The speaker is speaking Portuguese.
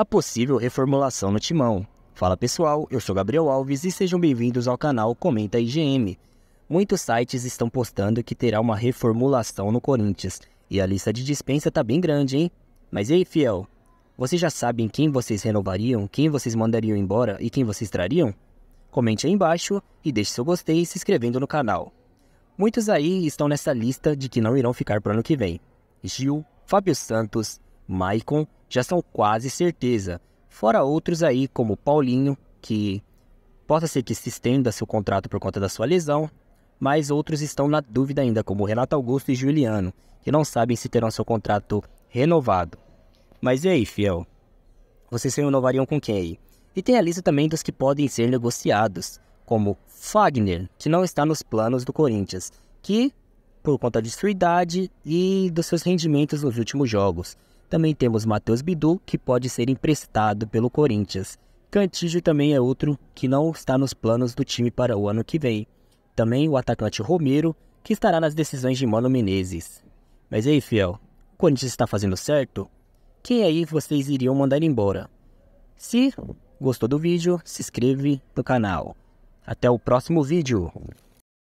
a possível reformulação no timão. Fala pessoal, eu sou Gabriel Alves e sejam bem-vindos ao canal Comenta IGM. Muitos sites estão postando que terá uma reformulação no Corinthians e a lista de dispensa tá bem grande, hein? Mas ei, fiel, vocês já sabem quem vocês renovariam, quem vocês mandariam embora e quem vocês trariam? Comente aí embaixo e deixe seu gostei se inscrevendo no canal. Muitos aí estão nessa lista de que não irão ficar para o ano que vem. Gil, Fábio Santos, Maicon já são quase certeza, fora outros aí como Paulinho, que possa ser que se estenda seu contrato por conta da sua lesão, mas outros estão na dúvida ainda, como Renato Augusto e Juliano, que não sabem se terão seu contrato renovado. Mas e aí, fiel? Vocês se renovariam com quem aí? E tem a lista também dos que podem ser negociados, como Fagner, que não está nos planos do Corinthians, que, por conta de sua idade e dos seus rendimentos nos últimos jogos, também temos Matheus Bidu, que pode ser emprestado pelo Corinthians. Cantillo também é outro que não está nos planos do time para o ano que vem. Também o atacante Romero, que estará nas decisões de Mano Menezes. Mas aí, fiel, o Corinthians está fazendo certo? Quem aí vocês iriam mandar embora? Se gostou do vídeo, se inscreve no canal. Até o próximo vídeo!